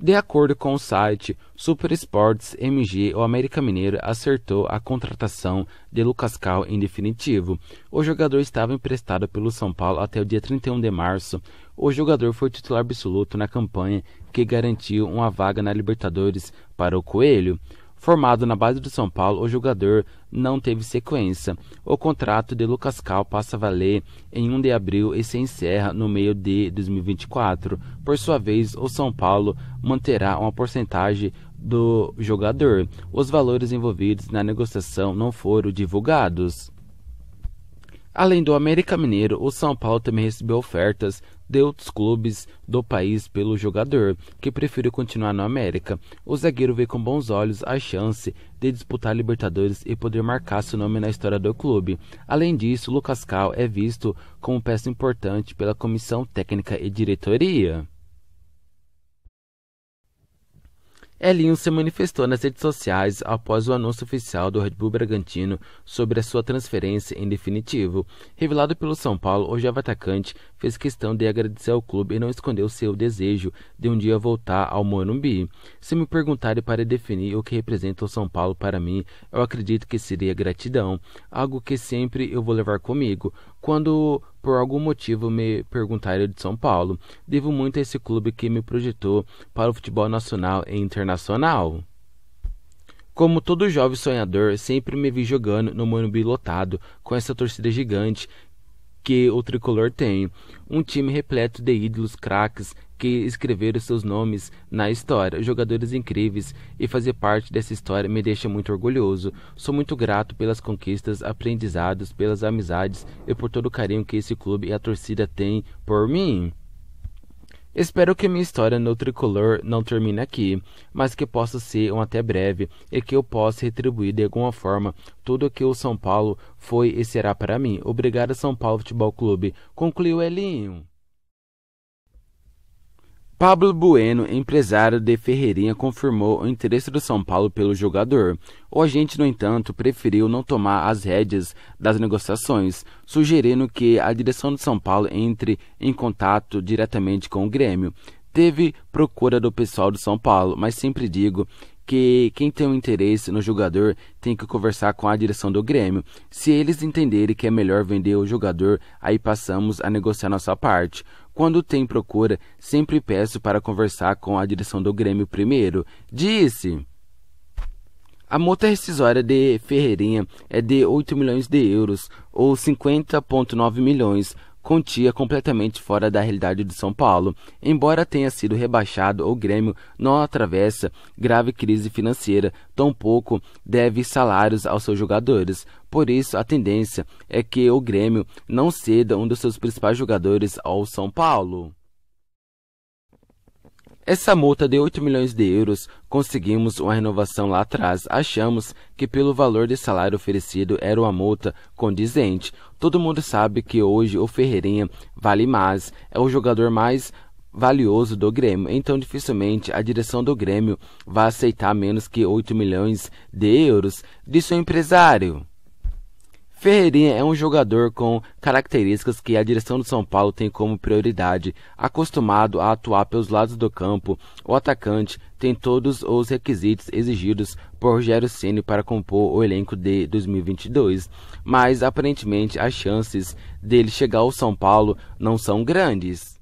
De acordo com o site Supersports MG, o América Mineiro acertou a contratação de Lucas Cal em definitivo. O jogador estava emprestado pelo São Paulo até o dia 31 de março. O jogador foi titular absoluto na campanha que garantiu uma vaga na Libertadores para o Coelho. Formado na base do São Paulo, o jogador não teve sequência. O contrato de Lucas Cal passa a valer em 1 de abril e se encerra no meio de 2024. Por sua vez, o São Paulo manterá uma porcentagem do jogador. Os valores envolvidos na negociação não foram divulgados. Além do América Mineiro, o São Paulo também recebeu ofertas de outros clubes do país pelo jogador, que preferiu continuar no América. O zagueiro vê com bons olhos a chance de disputar a Libertadores e poder marcar seu nome na história do clube. Além disso, Lucas Cal é visto como peça importante pela comissão técnica e diretoria. Elinho se manifestou nas redes sociais após o anúncio oficial do Red Bull Bragantino sobre a sua transferência em definitivo. Revelado pelo São Paulo, o jovem atacante fez questão de agradecer ao clube e não escondeu seu desejo de um dia voltar ao Morumbi. Se me perguntarem para definir o que representa o São Paulo para mim, eu acredito que seria gratidão, algo que sempre eu vou levar comigo. Quando por algum motivo me perguntaram de São Paulo, devo muito a esse clube que me projetou para o futebol nacional e internacional. Como todo jovem sonhador, sempre me vi jogando no Morumbi lotado, com essa torcida gigante que o tricolor tem, um time repleto de ídolos, craques que escreveram seus nomes na história, jogadores incríveis, e fazer parte dessa história me deixa muito orgulhoso. Sou muito grato pelas conquistas, aprendizados, pelas amizades e por todo o carinho que esse clube e a torcida têm por mim. Espero que minha história no tricolor não termine aqui, mas que possa ser um até breve e que eu possa retribuir de alguma forma tudo o que o São Paulo foi e será para mim. Obrigado, São Paulo Futebol Clube. Concluiu Elinho. Pablo Bueno, empresário de Ferreirinha, confirmou o interesse do São Paulo pelo jogador. O agente, no entanto, preferiu não tomar as rédeas das negociações, sugerindo que a direção de São Paulo entre em contato diretamente com o Grêmio. Teve procura do pessoal do São Paulo, mas sempre digo que quem tem um interesse no jogador tem que conversar com a direção do Grêmio. Se eles entenderem que é melhor vender o jogador, aí passamos a negociar nossa parte. Quando tem procura, sempre peço para conversar com a direção do Grêmio primeiro. Disse. A multa rescisória de Ferreirinha é de 8 milhões de euros, ou 50,9 milhões, quantia completamente fora da realidade de São Paulo. Embora tenha sido rebaixado, o Grêmio não atravessa grave crise financeira, tampouco deve salários aos seus jogadores. Por isso, a tendência é que o Grêmio não ceda um dos seus principais jogadores ao São Paulo. Essa multa de 8 milhões de euros, conseguimos uma renovação lá atrás. Achamos que pelo valor de salário oferecido era uma multa condizente. Todo mundo sabe que hoje o Ferreirinha vale mais, é o jogador mais valioso do Grêmio. Então, dificilmente a direção do Grêmio vai aceitar menos que 8 milhões de euros de seu empresário. Ferreirinha é um jogador com características que a direção do São Paulo tem como prioridade, acostumado a atuar pelos lados do campo. O atacante tem todos os requisitos exigidos por Rogério Ceni para compor o elenco de 2022, mas aparentemente as chances dele chegar ao São Paulo não são grandes.